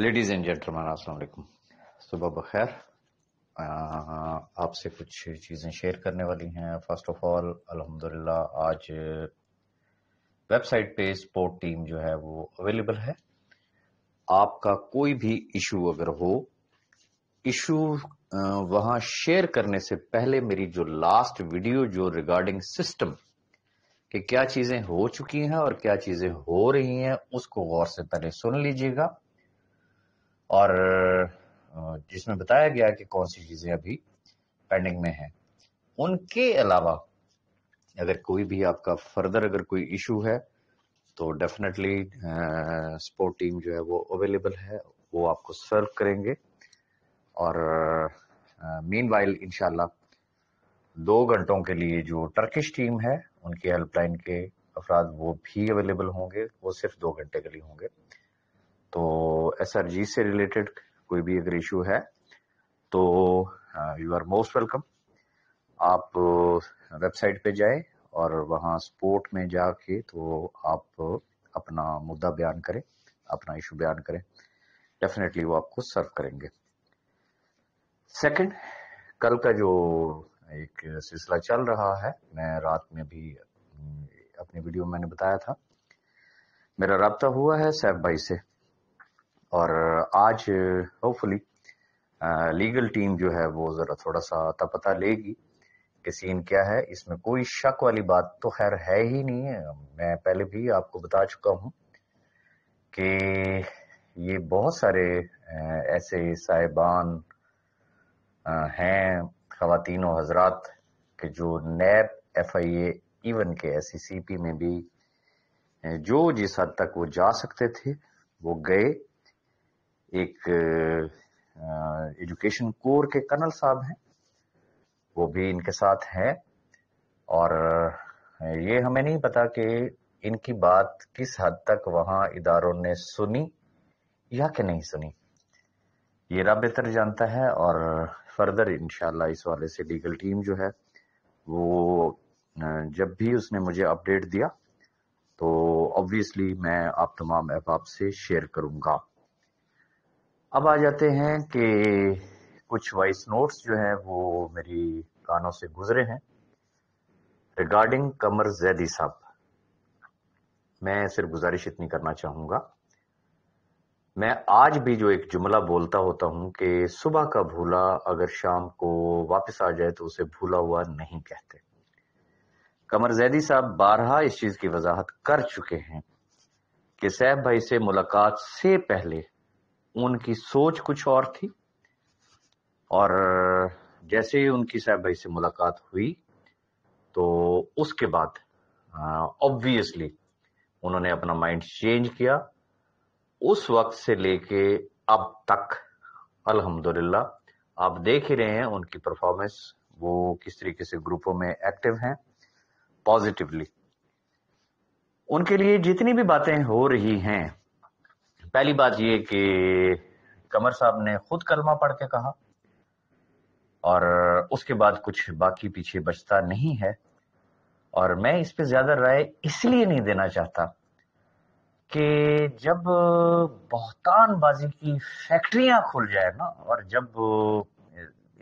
Ladies and gentleman अस्सलाम वालेकुम सुबह बखैर आपसे कुछ चीज़ें शेयर करने वाली हैं फर्स्ट ऑफ ऑल अल्हम्दुलिल्लाह आज वेबसाइट पे स्पोर्ट टीम जो है वो अवेलेबल है आपका कोई भी इशू अगर हो इशू वहाँ शेयर करने से पहले मेरी जो लास्ट वीडियो जो रिगार्डिंग सिस्टम कि क्या चीज़ें हो चुकी हैं और क्या चीज़ें हो रही हैं उसको गौर से पहले सुन लीजिएगा और जिसमें बताया गया कि कौन सी चीजें अभी पेंडिंग में हैं उनके अलावा अगर कोई भी आपका फर्दर अगर कोई इशू है तो डेफिनेटली स्पोर्ट टीम जो है वो अवेलेबल है वो आपको सर्व करेंगे और मीन वाइल इनशाला दो घंटों के लिए जो टर्किश टीम है उनकी हेल्पलाइन के अफराद वो भी अवेलेबल होंगे वो सिर्फ दो घंटे के लिए होंगे तो एस आर जी से रिलेटेड कोई भी अगर इशू है तो यू आर मोस्ट वेलकम आप वेबसाइट uh, पे जाए और वहाँ स्पोर्ट में जाके तो आप uh, अपना मुद्दा बयान करें अपना इशू बयान करें डेफिनेटली वो आपको सर्व करेंगे सेकंड कल का जो एक सिलसिला चल रहा है मैं रात में भी अपनी वीडियो में मैंने बताया था मेरा रबता हुआ है सैफ भाई से और आज होपफुली लीगल टीम जो है वो ज़रा थोड़ा सा अता पता लेगी कि सीन क्या है इसमें कोई शक वाली बात तो खैर है ही नहीं है मैं पहले भी आपको बता चुका हूँ कि ये बहुत सारे uh, ऐसे साहिबान uh, हैं खातिन हजरात के जो नैब एफ आई एवन के एस सी पी में भी uh, जो जिस हद तक वो जा सकते थे वो गए एक एजुकेशन कोर के कर्नल साहब हैं वो भी इनके साथ हैं और ये हमें नहीं पता कि इनकी बात किस हद तक वहाँ इदारों ने सुनी या कि नहीं सुनी ये रब बेहतर जानता है और फर्दर इनशाला इस वाले से लीगल टीम जो है वो जब भी उसने मुझे अपडेट दिया तो ऑब्वियसली मैं आप तमाम अहबाब से शेयर करूँगा अब आ जाते हैं कि कुछ वॉइस नोट्स जो हैं वो मेरी कानों से गुजरे हैं रिगार्डिंग कमर जैदी साहब मैं सिर्फ गुजारिश इतनी करना चाहूंगा मैं आज भी जो एक जुमला बोलता होता हूं कि सुबह का भूला अगर शाम को वापस आ जाए तो उसे भूला हुआ नहीं कहते कमर जैदी साहब बारहा इस चीज की वजाहत कर चुके हैं कि सैफ भाई से मुलाकात से पहले उनकी सोच कुछ और थी और जैसे ही उनकी साहब भाई से मुलाकात हुई तो उसके बाद ऑब्वियसली उन्होंने अपना माइंड चेंज किया उस वक्त से लेके अब तक अल्हम्दुलिल्लाह आप देख ही रहे हैं उनकी परफॉर्मेंस वो किस तरीके से ग्रुपों में एक्टिव हैं पॉजिटिवली उनके लिए जितनी भी बातें हो रही हैं पहली बात ये कि कमर साहब ने खुद कलमा पढ़ के कहा और उसके बाद कुछ बाकी पीछे बचता नहीं है और मैं इस पे ज्यादा राय इसलिए नहीं देना चाहता कि जब बाजी की फैक्ट्रियां खुल जाए ना और जब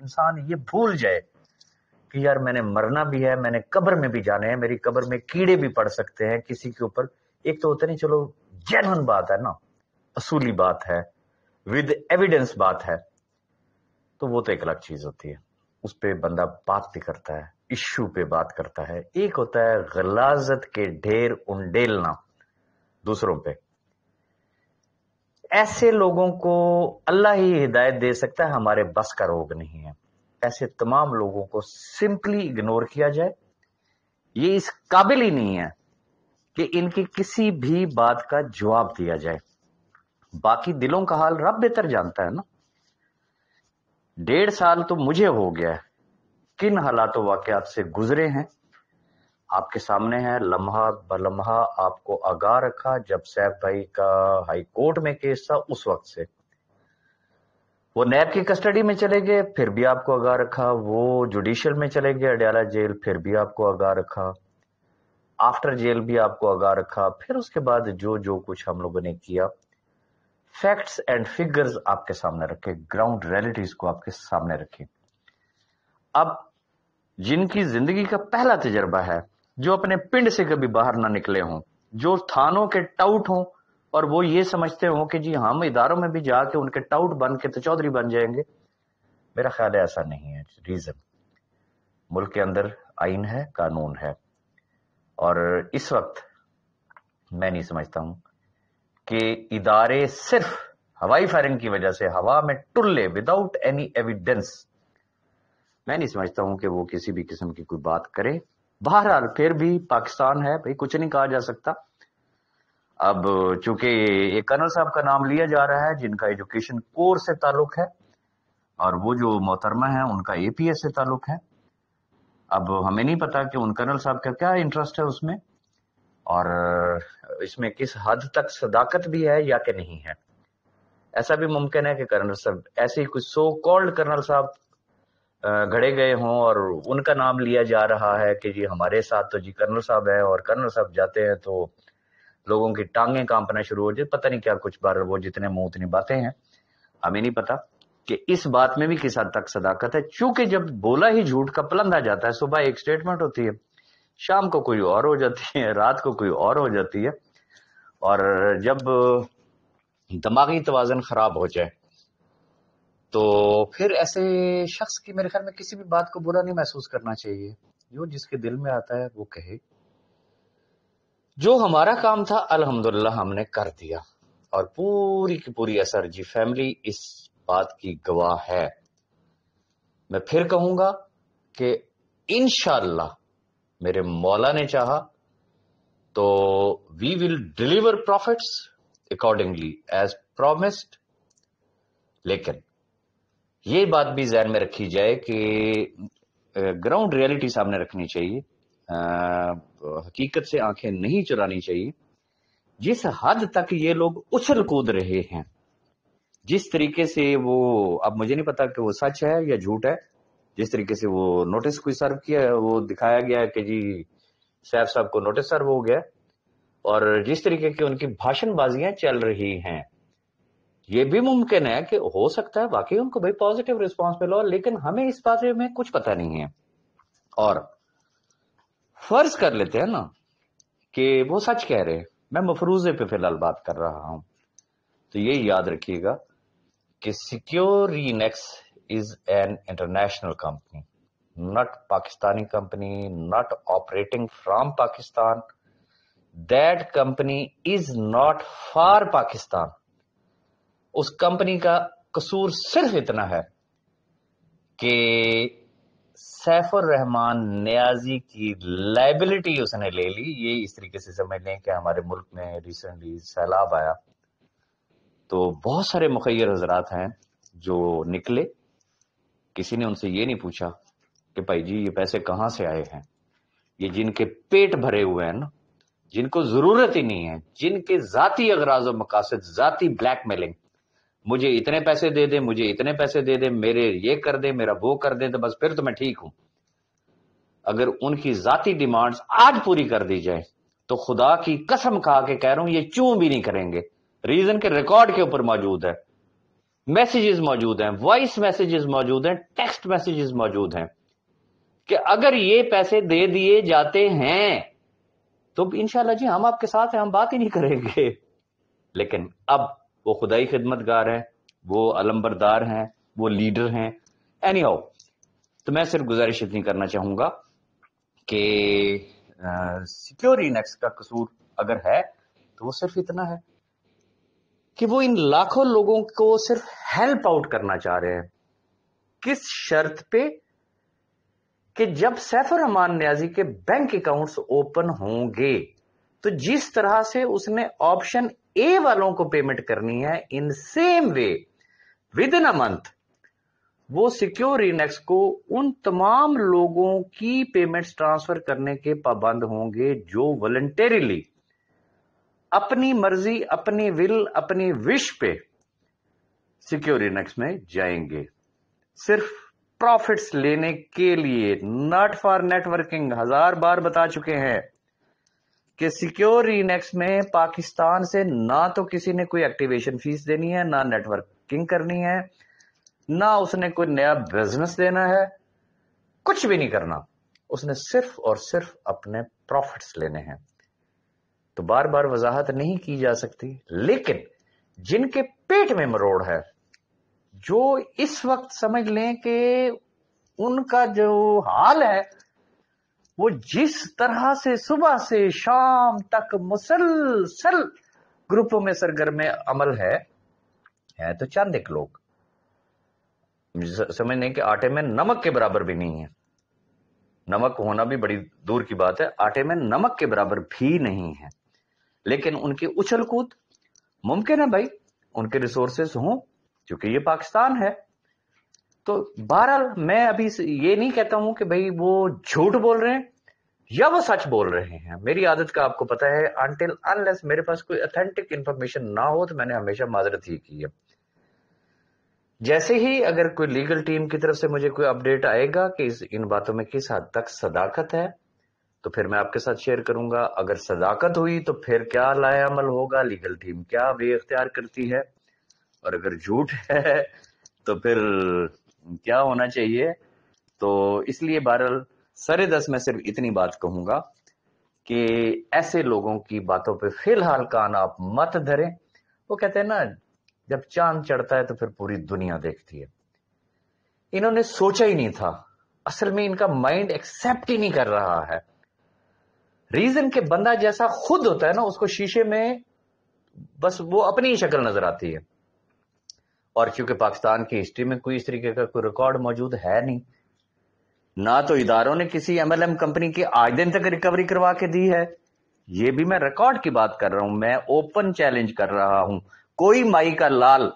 इंसान ये भूल जाए कि यार मैंने मरना भी है मैंने कब्र में भी जाना है मेरी कब्र में कीड़े भी पड़ सकते हैं किसी के ऊपर एक तो होता नहीं चलो जैनवन बात है ना असूली बात है विद एविडेंस बात है तो वो तो एक अलग चीज होती है उस पर बंदा बात भी करता है इश्यू पे बात करता है एक होता है गलाजत के ढेर उंडेलना दूसरों पे ऐसे लोगों को अल्लाह ही हिदायत दे सकता है हमारे बस का रोग नहीं है ऐसे तमाम लोगों को सिंपली इग्नोर किया जाए ये इस काबिल ही नहीं है कि इनकी किसी भी बात का जवाब दिया जाए बाकी दिलों का हाल रब बेहतर जानता है ना डेढ़ साल तो मुझे हो गया है किन हालातों वाकयात से गुजरे हैं आपके सामने है लम्हा बलम्हा आपको आगाह रखा जब सैफ भाई का हाई कोर्ट में केस था उस वक्त से वो नैब की कस्टडी में चले गए फिर भी आपको आगाह रखा वो जुडिशियल में चले गए अडयाला जेल फिर भी आपको आगाह रखा आफ्टर जेल भी आपको आगाह रखा फिर उसके बाद जो जो कुछ हम लोगों ने किया फैक्ट्स एंड फिगर्स आपके सामने रखे ग्राउंड रियलिटीज को आपके सामने रखे अब जिनकी जिंदगी का पहला तजर्बा है जो अपने पिंड से कभी बाहर ना निकले हों जो थानों के टाउट हों और वो ये समझते हों कि जी हाँ, हम इदारों में भी जाके उनके टाउट बन के तो चौधरी बन जाएंगे मेरा ख्याल है ऐसा नहीं है रीजन मुल्क के अंदर आइन है कानून है और इस वक्त मैं नहीं समझता हूं कि इदारे सिर्फ हवाई फायरिंग की वजह से हवा में टुल्ले विदाउट एनी एविडेंस मैं नहीं समझता हूं कि वो किसी भी किस्म की कोई बात करे बहरहाल फिर भी पाकिस्तान है भाई कुछ नहीं कहा जा सकता अब चूंकि एक कर्नल साहब का नाम लिया जा रहा है जिनका एजुकेशन कोर से ताल्लुक है और वो जो मोहतरमा है उनका एपीएस से ताल्लुक है अब हमें नहीं पता कि उन कर्नल साहब का क्या इंटरेस्ट है उसमें और इसमें किस हद तक सदाकत भी है या कि नहीं है ऐसा भी मुमकिन है कि कर्नल साहब ऐसे ही कुछ सो कॉल्ड कर्नल साहब घड़े गए हों और उनका नाम लिया जा रहा है कि जी हमारे साथ तो जी कर्नल साहब है और कर्नल साहब जाते हैं तो लोगों की टांगें कांपना शुरू हो जाए पता नहीं क्या कुछ बार वो जितने मुंह उतनी बातें हैं हमें नहीं पता कि इस बात में भी किस हद तक सदाकत है चूंकि जब बोला ही झूठ का पलंदा जाता है सुबह एक स्टेटमेंट होती है शाम को कोई और हो जाती है रात को कोई और हो जाती है और जब दिमागी तोज़न ख़राब हो जाए तो फिर ऐसे शख्स की मेरे ख्याल में किसी भी बात को बुरा नहीं महसूस करना चाहिए जो जिसके दिल में आता है वो कहे जो हमारा काम था अल्हम्दुलिल्लाह हमने कर दिया और पूरी की पूरी असर जी फैमिली इस बात की गवाह है मैं फिर कहूंगा कि इन मेरे मौला ने चाहा तो we will deliver profits accordingly as promised लेकिन ये बात भी जहन में रखी जाए कि ग्राउंड रियलिटी सामने रखनी चाहिए आ, हकीकत से आंखें नहीं चुरानी चाहिए जिस हद तक ये लोग उछल कूद रहे हैं जिस तरीके से वो अब मुझे नहीं पता कि वो सच है या झूठ है जिस तरीके से वो नोटिस कोई सर्व किया है वो दिखाया गया है कि जी सैफ साहब को नोटिस सर्व हो गया और जिस तरीके की उनकी भाषणबाजियां चल रही हैं ये भी मुमकिन है कि हो सकता है वाकई उनको भाई पॉजिटिव रिस्पॉन्स मिला लेकिन हमें इस बारे में कुछ पता नहीं है और फर्ज कर लेते हैं ना कि वो सच कह रहे हैं मैं मफरूजे पे फिलहाल बात कर रहा हूं तो ये याद रखिएगा कि Securinex is an international company, not Pakistani company, not operating from Pakistan. That company is not for Pakistan. उस कंपनी का कसूर सिर्फ इतना है कि सैफुर रहमान न्याजी की लाइबिलिटी उसने ले ली ये इस तरीके से समझ लें कि हमारे मुल्क में रिसेंटली सैलाब आया तो बहुत सारे मुखैर हजरात हैं जो निकले किसी ने उनसे ये नहीं पूछा कि भाई जी ये पैसे कहाँ से आए हैं ये जिनके पेट भरे हुए हैं ना जिनको जरूरत ही नहीं है जिनके जाति अगराज और मकासद जाती ब्लैकमेलिंग मुझे इतने पैसे दे दे मुझे इतने पैसे दे दे मेरे ये कर दे मेरा वो कर दे तो बस फिर तो मैं ठीक हूं अगर उनकी जाति डिमांड्स आज पूरी कर दी जाए तो खुदा की कसम खा के कह रहा हूं ये चूं भी नहीं करेंगे रीजन के रिकॉर्ड के ऊपर मौजूद है मैसेजेस मौजूद हैं वॉइस मैसेजेस मौजूद हैं टेक्स्ट मैसेजेस मौजूद हैं कि अगर ये पैसे दे दिए जाते हैं तो इनशाला जी हम आपके साथ हैं हम बात ही नहीं करेंगे लेकिन अब वो खुदाई खिदमतगार हैं वो अलंबरदार हैं वो लीडर हैं एनी हाउ तो मैं सिर्फ गुजारिश इतनी करना चाहूंगा कि सिक्योर इनेक्स का कसूर अगर है तो वो सिर्फ इतना है कि वो इन लाखों लोगों को सिर्फ हेल्प आउट करना चाह रहे हैं किस शर्त पे कि जब सैफर रहमान न्याजी के बैंक अकाउंट्स ओपन होंगे तो जिस तरह से उसने ऑप्शन ए वालों को पेमेंट करनी है in same way within a month वो सिक्योर इनेक्स को उन तमाम लोगों की पेमेंट्स ट्रांसफर करने के पाबंद होंगे जो वॉलंटेरिली अपनी मर्जी अपनी विल अपनी विश पे सिक्योर इनक्स में जाएंगे सिर्फ प्रॉफिट्स लेने के लिए नॉट फॉर नेटवर्किंग हजार बार बता चुके हैं कि सिक्योर इनेक्स में पाकिस्तान से ना तो किसी ने कोई एक्टिवेशन फीस देनी है ना नेटवर्किंग करनी है ना उसने कोई नया बिजनेस देना है कुछ भी नहीं करना उसने सिर्फ और सिर्फ अपने प्रॉफिट्स लेने हैं तो बार बार वजाहत नहीं की जा सकती लेकिन जिनके पेट में मरोड़ है जो इस वक्त समझ लें कि उनका जो हाल है वो जिस तरह से सुबह से शाम तक मुसलसल ग्रुपों में सरगर्म अमल है है तो चंद एक लोग समझ लें कि आटे में नमक के बराबर भी नहीं है नमक होना भी बड़ी दूर की बात है आटे में नमक के बराबर भी नहीं है लेकिन उनकी उछल कूद मुमकिन है भाई उनके रिसोर्सेस हों क्योंकि ये पाकिस्तान है तो बहरहाल मैं अभी ये नहीं कहता हूं कि भाई वो झूठ बोल रहे हैं या वो सच बोल रहे हैं मेरी आदत का आपको पता है अनटिल अनलेस मेरे पास कोई अथेंटिक इंफॉर्मेशन ना हो तो मैंने हमेशा माजरत ही की है जैसे ही अगर कोई लीगल टीम की तरफ से मुझे कोई अपडेट आएगा कि इस इन बातों में किस हद तक सदाकत है तो फिर मैं आपके साथ शेयर करूंगा अगर सदाकत हुई तो फिर क्या लाया अमल होगा लीगल टीम क्या बे अख्तियार करती है और अगर झूठ है तो फिर क्या होना चाहिए तो इसलिए बहरल सरे दस मैं सिर्फ इतनी बात कहूंगा कि ऐसे लोगों की बातों पे फिलहाल कान आप मत धरें वो कहते हैं ना जब चांद चढ़ता है तो फिर पूरी दुनिया देखती है इन्होंने सोचा ही नहीं था असल में इनका माइंड एक्सेप्ट ही नहीं कर रहा है रीजन के बंदा जैसा खुद होता है ना उसको शीशे में बस वो अपनी ही शक्ल नजर आती है और क्योंकि पाकिस्तान की हिस्ट्री में कोई इस तरीके का कोई रिकॉर्ड मौजूद है नहीं ना तो इदारों ने किसी एमएलएम कंपनी की आज दिन तक रिकवरी करवा के दी है ये भी मैं रिकॉर्ड की बात कर रहा हूं मैं ओपन चैलेंज कर रहा हूं कोई माई का लाल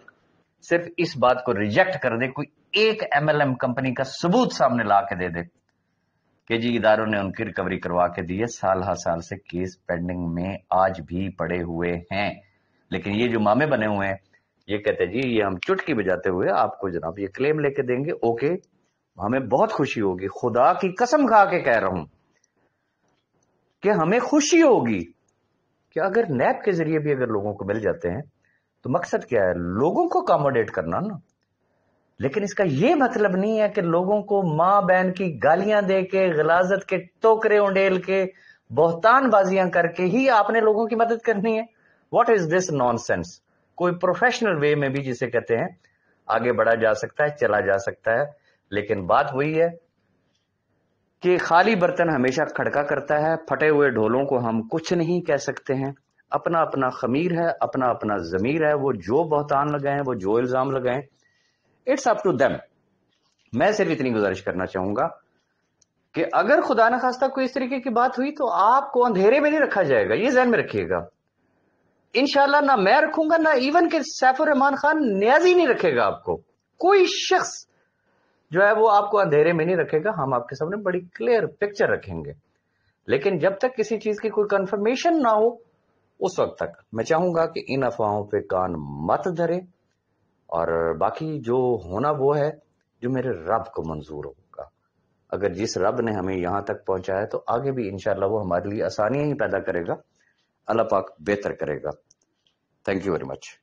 सिर्फ इस बात को रिजेक्ट कर दे कोई एक एमएलएम कंपनी का सबूत सामने ला के दे दे जी इदारों ने उनकी रिकवरी करवा के दी है साल हर साल से केस पेंडिंग में आज भी पड़े हुए हैं लेकिन ये जो मामे बने हुए हैं ये कहते हैं जी ये हम चुटकी बजाते हुए आपको जनाब ये क्लेम लेके देंगे ओके हमें बहुत खुशी होगी खुदा की कसम खा के कह रहा हूं कि हमें खुशी होगी कि अगर नैप के जरिए भी अगर लोगों को मिल जाते हैं तो मकसद क्या है लोगों को अकोमोडेट करना ना लेकिन इसका यह मतलब नहीं है कि लोगों को माँ बहन की गालियां दे के गलाजत के टोकरे उंडेल के बाजियां करके ही आपने लोगों की मदद करनी है वॉट इज दिस नॉन कोई प्रोफेशनल वे में भी जिसे कहते हैं आगे बढ़ा जा सकता है चला जा सकता है लेकिन बात वही है कि खाली बर्तन हमेशा खड़का करता है फटे हुए ढोलों को हम कुछ नहीं कह सकते हैं अपना अपना खमीर है अपना अपना जमीर है वो जो बहतान लगाएं वो जो इल्ज़ाम लगाएं इट्स अप टू देम मैं सिर्फ इतनी गुजारिश करना चाहूंगा कि अगर खुदा न खास्ता कोई इस तरीके की बात हुई तो आपको अंधेरे में नहीं रखा जाएगा ये जहन में रखिएगा इनशाला ना मैं रखूंगा ना इवन के सैफुर रहमान खान न्याजी नहीं रखेगा आपको कोई शख्स जो है वो आपको अंधेरे में नहीं रखेगा हम आपके सामने बड़ी क्लियर पिक्चर रखेंगे लेकिन जब तक किसी चीज की कोई कंफर्मेशन ना हो उस वक्त तक मैं चाहूंगा कि इन अफवाहों पे कान मत धरे और बाकी जो होना वो है जो मेरे रब को मंजूर होगा अगर जिस रब ने हमें यहाँ तक पहुँचाया तो आगे भी इन वो हमारे लिए आसानियाँ ही पैदा करेगा अल्लाह पाक बेहतर करेगा थैंक यू वेरी मच